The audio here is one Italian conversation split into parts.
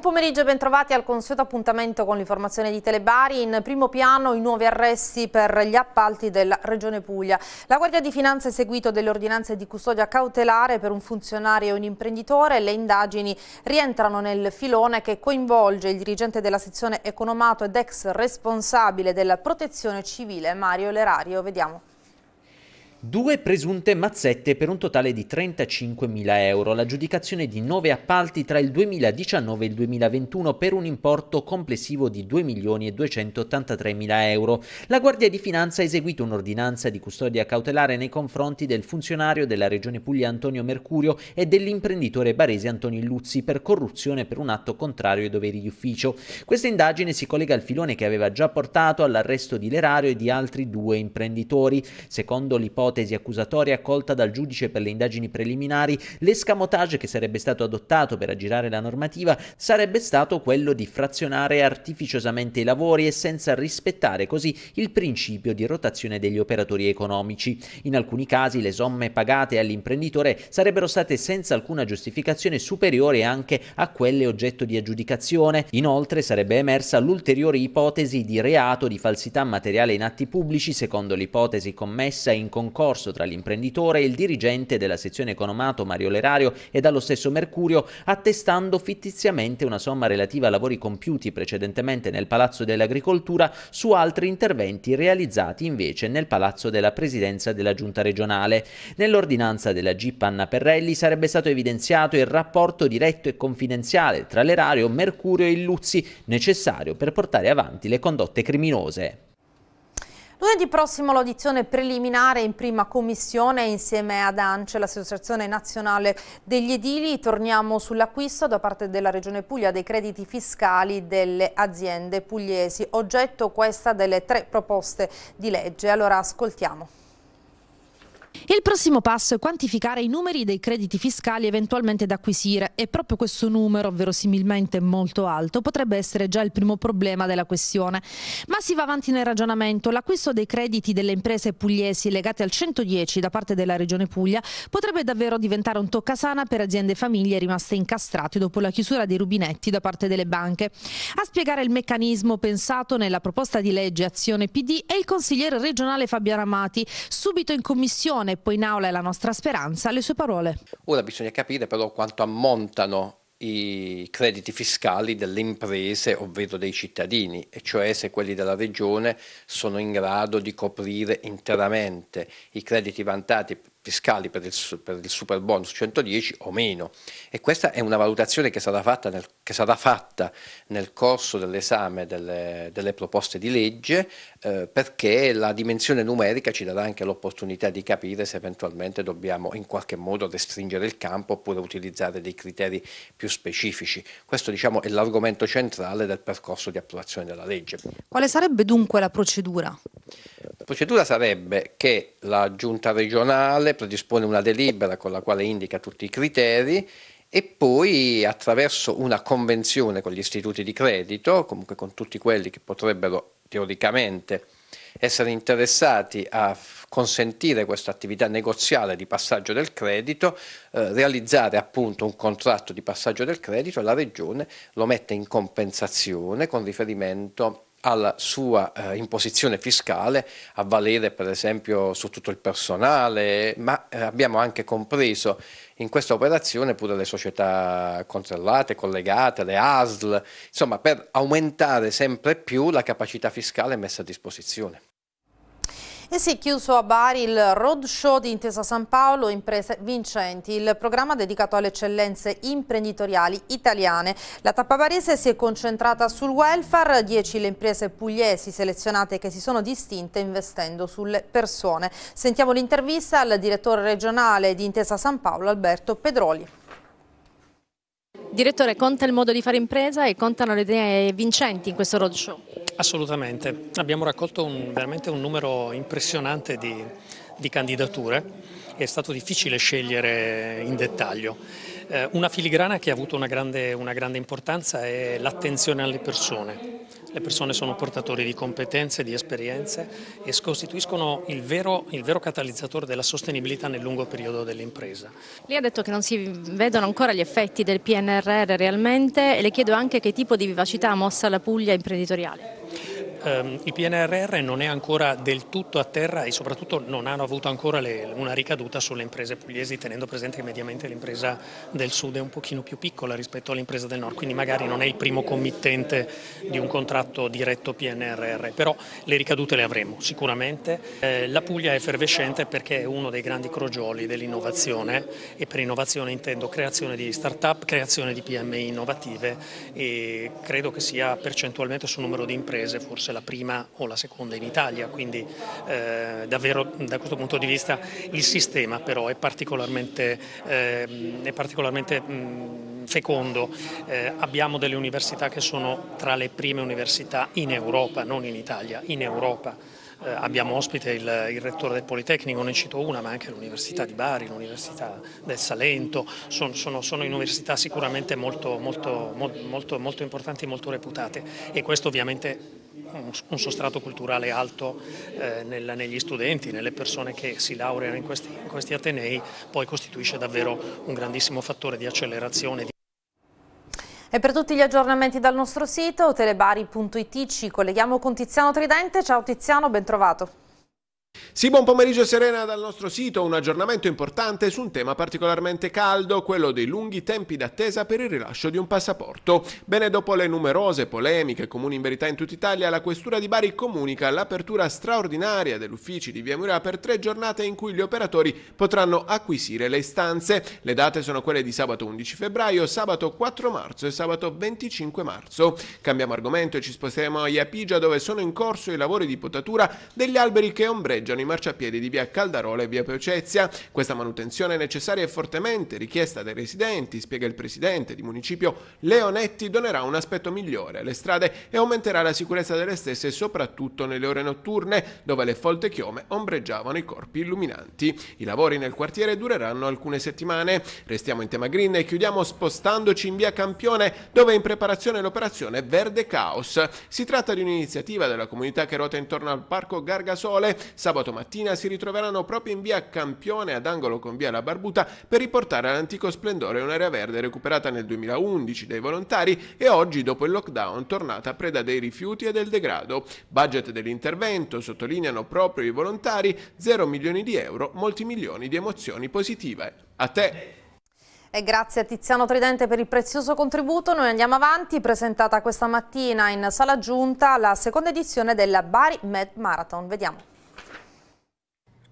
Buon pomeriggio e bentrovati al consueto appuntamento con l'informazione di Telebari. In primo piano i nuovi arresti per gli appalti della Regione Puglia. La Guardia di Finanza ha eseguito delle ordinanze di custodia cautelare per un funzionario e un imprenditore. Le indagini rientrano nel filone che coinvolge il dirigente della sezione Economato ed ex responsabile della protezione civile Mario Lerario. Vediamo. Due presunte mazzette per un totale di 35.000 euro, l'aggiudicazione di nove appalti tra il 2019 e il 2021 per un importo complessivo di 2.283.000 euro. La Guardia di Finanza ha eseguito un'ordinanza di custodia cautelare nei confronti del funzionario della Regione Puglia Antonio Mercurio e dell'imprenditore barese Antonio Luzzi per corruzione per un atto contrario ai doveri di ufficio. Questa indagine si collega al filone che aveva già portato all'arresto di Lerario e di altri due imprenditori. Secondo l'ipotesi l'ipotesi accusatoria accolta dal giudice per le indagini preliminari, l'escamotage che sarebbe stato adottato per aggirare la normativa sarebbe stato quello di frazionare artificiosamente i lavori e senza rispettare così il principio di rotazione degli operatori economici. In alcuni casi le somme pagate all'imprenditore sarebbero state senza alcuna giustificazione superiori anche a quelle oggetto di aggiudicazione. Inoltre sarebbe emersa l'ulteriore ipotesi di reato di falsità materiale in atti pubblici secondo l'ipotesi commessa in concorso concorso tra l'imprenditore e il dirigente della sezione economato Mario Lerario e dallo stesso Mercurio, attestando fittiziamente una somma relativa a lavori compiuti precedentemente nel Palazzo dell'Agricoltura su altri interventi realizzati invece nel Palazzo della Presidenza della Giunta regionale. Nell'ordinanza della GIP Anna Perrelli sarebbe stato evidenziato il rapporto diretto e confidenziale tra l'erario, Mercurio e il Luzzi, necessario per portare avanti le condotte criminose. Lunedì prossimo l'audizione preliminare in prima commissione insieme ad ANCE, l'Associazione Nazionale degli Edili. Torniamo sull'acquisto da parte della Regione Puglia dei crediti fiscali delle aziende pugliesi. Oggetto questa delle tre proposte di legge. Allora ascoltiamo. Il prossimo passo è quantificare i numeri dei crediti fiscali eventualmente da acquisire e proprio questo numero, verosimilmente molto alto, potrebbe essere già il primo problema della questione. Ma si va avanti nel ragionamento, l'acquisto dei crediti delle imprese pugliesi legate al 110 da parte della Regione Puglia potrebbe davvero diventare un toccasana per aziende e famiglie rimaste incastrate dopo la chiusura dei rubinetti da parte delle banche. A spiegare il meccanismo pensato nella proposta di legge Azione PD è il consigliere regionale Fabiano Amati, subito in commissione televisione e poi in aula è la nostra speranza, le sue parole. Ora bisogna capire però quanto ammontano i crediti fiscali delle imprese, ovvero dei cittadini, e cioè se quelli della regione sono in grado di coprire interamente i crediti vantati fiscali per il, per il, super bonus 110 o meno. E questa è una valutazione che sarà fatta nel, sarà fatta nel corso dell'esame delle, delle, proposte di legge eh, perché la dimensione numerica ci darà anche l'opportunità di capire se eventualmente dobbiamo in qualche modo restringere il campo oppure utilizzare dei criteri più specifici. Questo diciamo, è l'argomento centrale del percorso di approvazione della legge. Quale sarebbe dunque la procedura? La procedura sarebbe che la giunta regionale Commissione predispone una delibera con la quale indica tutti i criteri e poi attraverso una convenzione con gli istituti di credito, comunque con tutti quelli che potrebbero teoricamente essere interessati a consentire questa attività negoziale di passaggio del credito, eh, realizzare appunto un contratto di passaggio del credito e la Regione lo mette in compensazione con riferimento a alla sua eh, imposizione fiscale a valere per esempio su tutto il personale, ma eh, abbiamo anche compreso in questa operazione pure le società controllate, collegate, le ASL, insomma per aumentare sempre più la capacità fiscale messa a disposizione. E si è chiuso a Bari il roadshow di Intesa San Paolo Imprese Vincenti, il programma dedicato alle eccellenze imprenditoriali italiane. La tappa barese si è concentrata sul welfare, 10 le imprese pugliesi selezionate che si sono distinte investendo sulle persone. Sentiamo l'intervista al direttore regionale di Intesa San Paolo Alberto Pedroli. Direttore, conta il modo di fare impresa e contano le idee vincenti in questo roadshow? Assolutamente, abbiamo raccolto un, veramente un numero impressionante di, di candidature è stato difficile scegliere in dettaglio. Eh, una filigrana che ha avuto una grande, una grande importanza è l'attenzione alle persone. Le persone sono portatori di competenze, di esperienze e costituiscono il vero, il vero catalizzatore della sostenibilità nel lungo periodo dell'impresa. Lei ha detto che non si vedono ancora gli effetti del PNRR realmente e le chiedo anche che tipo di vivacità ha mossa la Puglia imprenditoriale ehm, il PNRR non è ancora del tutto a terra e soprattutto non hanno avuto ancora le, una ricaduta sulle imprese pugliesi, tenendo presente che mediamente l'impresa del sud è un pochino più piccola rispetto all'impresa del nord, quindi magari non è il primo committente di un contratto diretto PNRR, però le ricadute le avremo sicuramente. Eh, la Puglia è effervescente perché è uno dei grandi crogioli dell'innovazione e per innovazione intendo creazione di start-up, creazione di PMI innovative e credo che sia percentualmente sul numero di imprese forse forse la prima o la seconda in Italia, quindi eh, davvero da questo punto di vista il sistema però è particolarmente, eh, è particolarmente mh, fecondo. Eh, abbiamo delle università che sono tra le prime università in Europa, non in Italia, in Europa. Eh, abbiamo ospite il, il, rettore del Politecnico, ne cito una, ma anche l'Università di Bari, l'Università del Salento, sono, sono, sono università sicuramente molto, molto, molto, molto importanti e molto reputate e questo ovviamente un, sostrato culturale alto eh, nella, negli studenti, nelle persone che si laureano in questi, in questi atenei, poi costituisce davvero un grandissimo fattore di accelerazione. Di... E per tutti gli aggiornamenti dal nostro sito telebari.it ci colleghiamo con Tiziano Tridente. Ciao Tiziano, ben trovato. Sì, buon pomeriggio Serena dal nostro sito, un aggiornamento importante su un tema particolarmente caldo, quello dei lunghi tempi d'attesa per il rilascio di un passaporto. Bene, dopo le numerose polemiche comuni in verità in tutta Italia, la Questura di Bari comunica l'apertura straordinaria dell'ufficio di Via Mura per tre giornate in cui gli operatori potranno acquisire le istanze. Le date sono quelle di sabato 11 febbraio, sabato 4 marzo e sabato 25 marzo. Cambiamo argomento e ci sposteremo a Iapigia dove sono in corso i lavori di potatura degli alberi che ombreggiano sorteggiano i marciapiedi di via Caldarola e via Peocezia. Questa manutenzione è necessaria e fortemente richiesta dai residenti, spiega il presidente di municipio Leonetti, donerà un aspetto migliore alle strade e aumenterà la sicurezza delle stesse soprattutto nelle ore notturne dove le folte chiome ombreggiavano i corpi illuminanti. I lavori nel quartiere dureranno alcune settimane. Restiamo in tema green e chiudiamo spostandoci in via Campione dove è in preparazione l'operazione Verde Caos. Si tratta di un'iniziativa della comunità che ruota intorno al parco Gargasole, sabato mattina si ritroveranno proprio in via Campione ad angolo con via La Barbuta per riportare all'antico splendore un'area verde recuperata nel 2011 dai volontari e oggi dopo il lockdown tornata preda dei rifiuti e del degrado. Budget dell'intervento, sottolineano proprio i volontari, 0 milioni di euro, molti milioni di emozioni positive. A te! E grazie a Tiziano Tridente per il prezioso contributo. Noi andiamo avanti, presentata questa mattina in sala giunta la seconda edizione della Bari Med Marathon. Vediamo.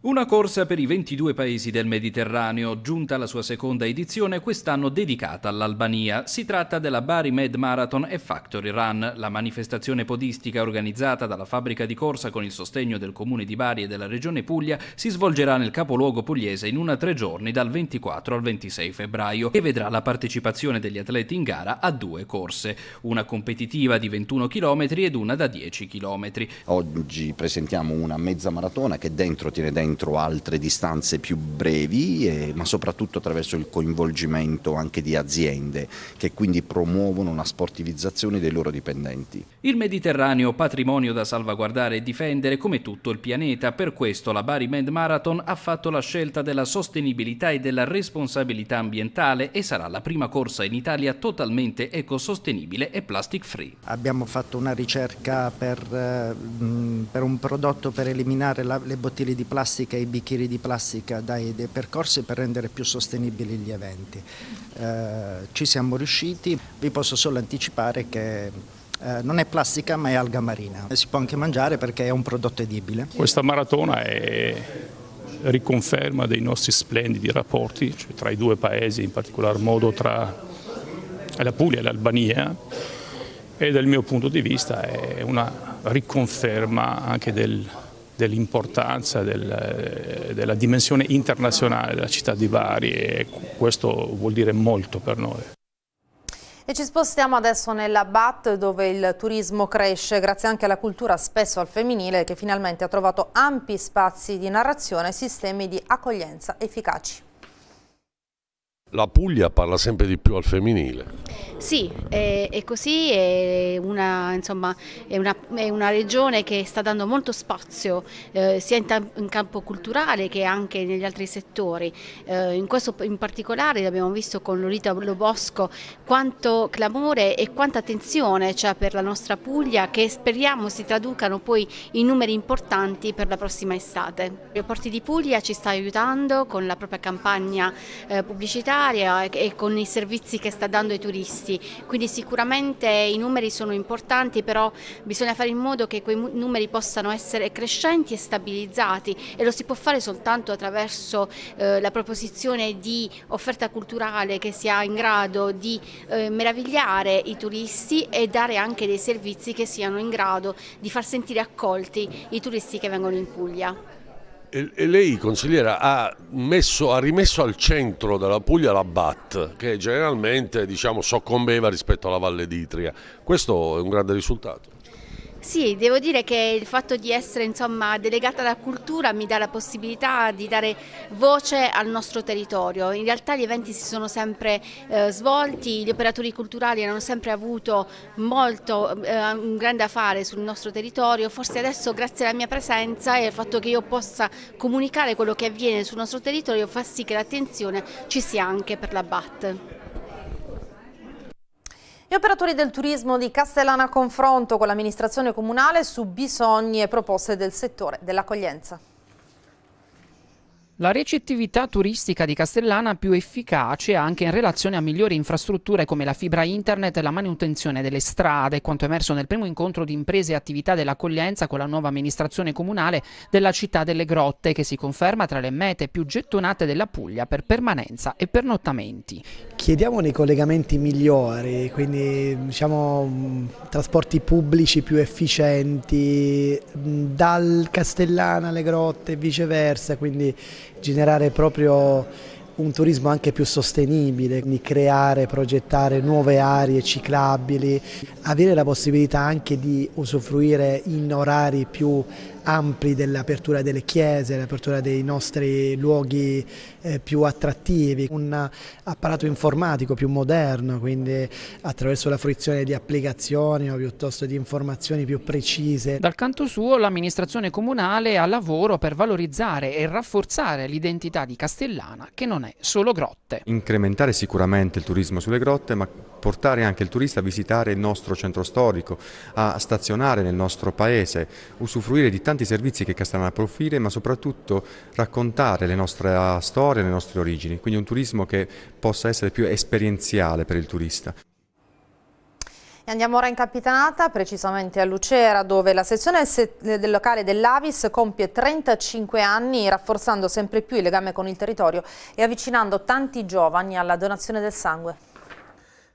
Una corsa per i 22 paesi del Mediterraneo, giunta alla sua seconda edizione quest'anno dedicata all'Albania. Si tratta della Bari Med Marathon e Factory Run, la manifestazione podistica organizzata dalla fabbrica di corsa con il sostegno del comune di Bari e della regione Puglia, si svolgerà nel capoluogo pugliese in una tre giorni dal 24 al 26 febbraio e vedrà la partecipazione degli atleti in gara a due corse, una competitiva di 21 km ed una da 10 km. Oggi presentiamo una mezza maratona che dentro tiene dentro dentro altre distanze più brevi, e, ma soprattutto attraverso il coinvolgimento anche di aziende che quindi promuovono una sportivizzazione dei loro dipendenti. Il Mediterraneo patrimonio da salvaguardare e difendere come tutto il pianeta, per questo la Bari Mad Marathon ha fatto la scelta della sostenibilità e della responsabilità ambientale e sarà la prima corsa in Italia totalmente ecosostenibile e plastic free. Abbiamo fatto una ricerca per, eh, per un prodotto per eliminare la, le bottiglie di plastica plastica e i bicchieri di plastica dai dei percorsi per rendere più sostenibili gli eventi. Eh, ci siamo riusciti, vi posso solo anticipare che eh, non è plastica ma è alga marina, si può anche mangiare perché è un prodotto edibile. Questa maratona è riconferma dei nostri splendidi rapporti cioè tra i due paesi, in particolar modo tra la Puglia e l'Albania e dal mio punto di vista è una riconferma anche del dell'importanza del, eh, della dimensione internazionale della città di Bari e questo vuol dire molto per noi. E ci spostiamo adesso nella BAT dove il turismo cresce grazie anche alla cultura spesso al femminile che finalmente ha trovato ampi spazi di narrazione e sistemi di accoglienza efficaci. La Puglia parla sempre di più al femminile. Sì, è, è così, è una, insomma, è, una, è una, regione che sta dando molto spazio eh, sia in, in, campo culturale che anche negli altri settori. Eh, in questo in particolare abbiamo visto con Lolita Lobosco quanto clamore e quanta attenzione c'è per la nostra Puglia che speriamo si traducano poi in numeri importanti per la prossima estate. I Porti di Puglia ci sta aiutando con la propria campagna eh, pubblicitaria comunitaria e con i servizi che sta dando ai turisti, quindi sicuramente i numeri sono importanti, però bisogna fare in modo che quei numeri possano essere crescenti e stabilizzati e lo si può fare soltanto attraverso eh, la proposizione di offerta culturale che sia in grado di eh, meravigliare i turisti e dare anche dei servizi che siano in grado di far sentire accolti i turisti che vengono in Puglia. E lei, consigliera, ha, messo, ha, rimesso al centro della Puglia la BAT, che generalmente diciamo, soccombeva rispetto alla Valle d'Itria. Questo è un grande risultato. Sì, devo dire che il fatto di essere insomma, delegata alla cultura mi dà la possibilità di dare voce al nostro territorio. In realtà gli eventi si sono sempre eh, svolti, gli operatori culturali hanno sempre avuto molto, eh, un grande affare sul nostro territorio, forse adesso grazie alla mia presenza e al fatto che io possa comunicare quello che avviene sul nostro territorio fa sì che l'attenzione ci sia anche per la BAT. Gli operatori del turismo di Castellana confronto con l'amministrazione comunale su bisogni e proposte del settore dell'accoglienza. La recettività turistica di Castellana più efficace anche in relazione a migliori infrastrutture come la fibra internet e la manutenzione delle strade, quanto emerso nel primo incontro di imprese e attività dell'accoglienza con la nuova amministrazione comunale della città delle grotte, che si conferma tra le mete più gettonate della Puglia per permanenza e pernottamenti. Chiediamo dei collegamenti migliori, quindi diciamo, mm, trasporti pubblici più efficienti, mm, dal Castellana alle grotte e viceversa, quindi generare proprio un turismo anche più sostenibile, quindi creare, progettare nuove aree ciclabili, avere la possibilità anche di usufruire in orari più ampli dell'apertura delle chiese, l'apertura dei nostri luoghi eh, più attrattivi, un apparato informatico più moderno, quindi attraverso la fruizione di applicazioni o piuttosto di informazioni più precise. Dal canto suo l'amministrazione comunale ha lavoro per valorizzare e rafforzare l'identità di Castellana che non è solo grotte. Incrementare sicuramente il turismo sulle grotte ma portare anche il turista a visitare il nostro centro storico, a stazionare nel nostro paese, usufruire di tanti servizi che Castellana può offrire, ma soprattutto raccontare le nostre storie, le nostre origini, quindi un turismo che possa essere più esperienziale per il turista. Andiamo ora in Capitanata, precisamente a Lucera, dove la sezione del locale dell'Avis compie 35 anni, rafforzando sempre più il legame con il territorio e avvicinando tanti giovani alla donazione del sangue.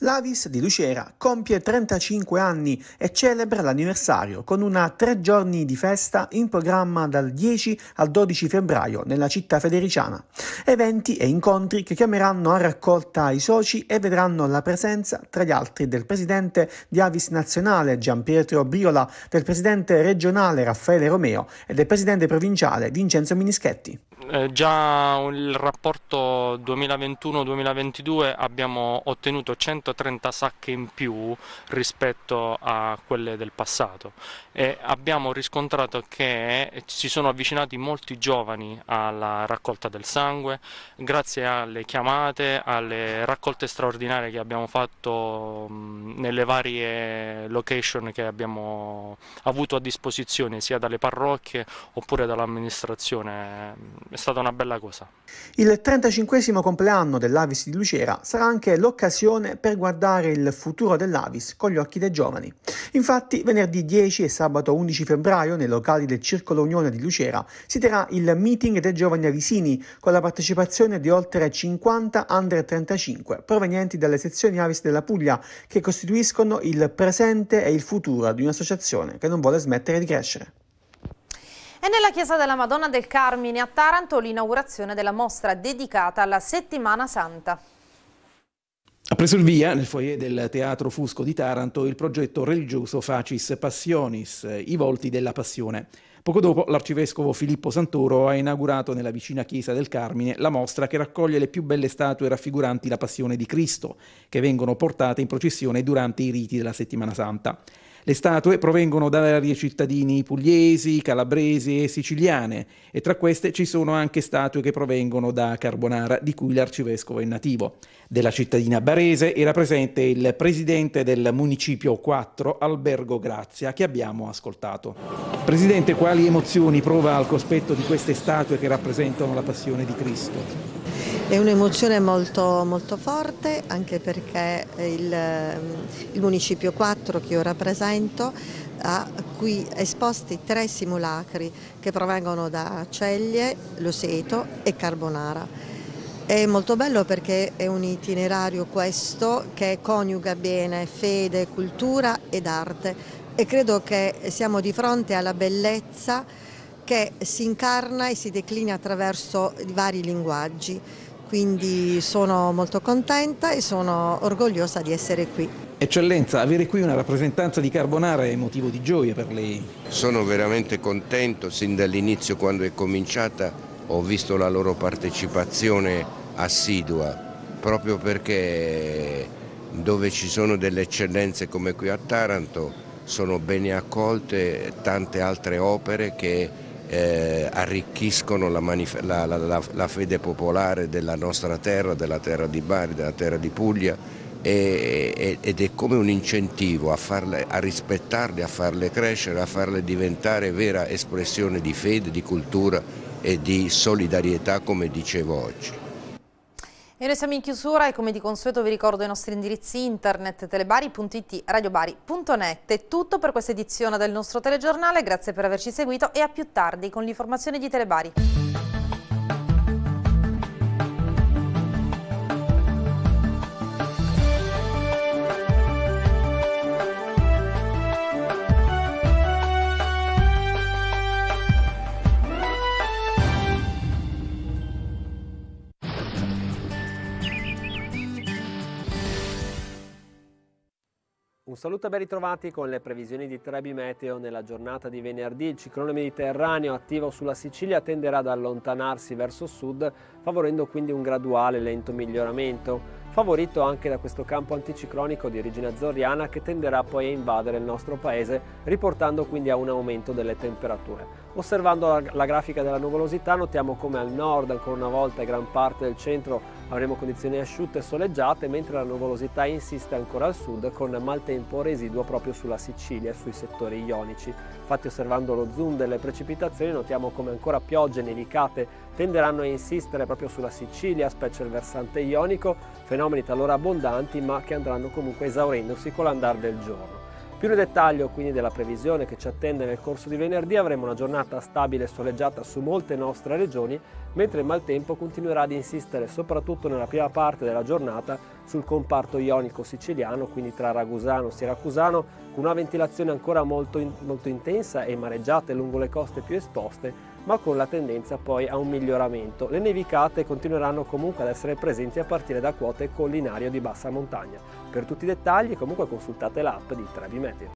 L'Avis di Lucera compie 35 anni e celebra l'anniversario con una tre giorni di festa in programma dal 10 al 12 febbraio nella città federiciana. Eventi e incontri che chiameranno a raccolta i soci e vedranno la presenza, tra gli altri, del presidente di Avis Nazionale Gianpietro Briola, del presidente regionale Raffaele Romeo e del presidente provinciale Vincenzo Minischetti. Eh, già il rapporto 2021-2022 abbiamo ottenuto 130 sacche in più rispetto a quelle del passato e abbiamo riscontrato che si sono avvicinati molti giovani alla raccolta del sangue grazie alle chiamate, alle raccolte straordinarie che abbiamo fatto nelle varie location che abbiamo avuto a disposizione sia dalle parrocchie oppure dall'amministrazione è stata una bella cosa. Il 35 compleanno dell'Avis di Lucera sarà anche l'occasione per guardare il futuro dell'Avis con gli occhi dei giovani. Infatti venerdì 10 e sabato 11 febbraio nei locali del Circolo Unione di Lucera si terrà il meeting dei giovani avisini con la partecipazione di oltre 50 under 35 provenienti dalle sezioni Avis della Puglia che costituiscono il presente e il futuro di un'associazione che non vuole smettere di crescere. E nella chiesa della Madonna del Carmine a Taranto l'inaugurazione della mostra dedicata alla Settimana Santa. Ha preso il via nel foyer del Teatro Fusco di Taranto il progetto religioso Facis Passionis, i volti della passione. Poco dopo l'arcivescovo Filippo Santoro ha inaugurato nella vicina chiesa del Carmine la mostra che raccoglie le più belle statue raffiguranti la passione di Cristo, che vengono portate in processione durante i riti della settimana santa. Le statue provengono da varie cittadini pugliesi, calabresi e siciliane e tra queste ci sono anche statue che provengono da Carbonara, di cui l'arcivescovo è nativo. Della cittadina barese era presente il presidente del municipio 4, Albergo Grazia, che abbiamo ascoltato. Presidente, quali emozioni prova al cospetto di queste statue che rappresentano la passione di Cristo? È un'emozione molto, molto, forte anche perché il, il, Municipio 4 che io rappresento ha qui esposti tre simulacri che provengono da Ceglie, Loseto e Carbonara. È molto bello perché è un itinerario questo che coniuga bene fede, cultura ed arte e credo che siamo di fronte alla bellezza che si incarna e si declina attraverso i vari linguaggi quindi sono molto contenta e sono orgogliosa di essere qui. Eccellenza, avere qui una rappresentanza di Carbonara è motivo di gioia per lei. Sono veramente contento, sin dall'inizio quando è cominciata ho visto la loro partecipazione assidua, proprio perché dove ci sono delle eccellenze come qui a Taranto sono bene accolte tante altre opere che eh, arricchiscono la, manif- la, la, la, fede popolare della nostra terra, della terra di Bari, della terra di Puglia e, e, ed è come un incentivo a, farle, a rispettarle, a farle crescere, a farle diventare vera espressione di fede, di cultura e di solidarietà come dicevo oggi. E noi siamo in chiusura e come di consueto vi ricordo i nostri indirizzi internet, telebari.it, radiobari.net. È tutto per questa edizione del nostro telegiornale, grazie per averci seguito e a più tardi con l'informazione di Telebari. saluto e ben ritrovati con le previsioni di Trebi Meteo nella giornata di venerdì. Il ciclone mediterraneo attivo sulla Sicilia tenderà ad allontanarsi verso sud, favorendo quindi un graduale lento miglioramento favorito anche da questo campo anticiclonico di origine azzoriana che tenderà poi a invadere il nostro paese, riportando quindi a un aumento delle temperature. Osservando la, la grafica della nuvolosità notiamo come al nord ancora una volta e gran parte del centro avremo condizioni asciutte e soleggiate, mentre la nuvolosità insiste ancora al sud con maltempo residuo proprio sulla Sicilia e sui settori ionici. Infatti osservando lo zoom delle precipitazioni notiamo come ancora piogge nevicate tenderanno a insistere proprio sulla Sicilia, specie il versante ionico, fenomeni talora abbondanti ma che andranno comunque esaurendosi con l'andare del giorno. Più nel dettaglio quindi della previsione che ci attende nel corso di venerdì avremo una giornata stabile e soleggiata su molte nostre regioni, mentre il maltempo continuerà ad insistere soprattutto nella prima parte della giornata sul comparto ionico siciliano, quindi tra Ragusano e Siracusano, con una ventilazione ancora molto, in molto intensa e mareggiate lungo le coste più esposte, ma con la tendenza poi a un miglioramento. Le nevicate continueranno comunque ad essere presenti a partire da quote collinario di bassa montagna. Per tutti i dettagli comunque consultate l'app di Trevi Meteo.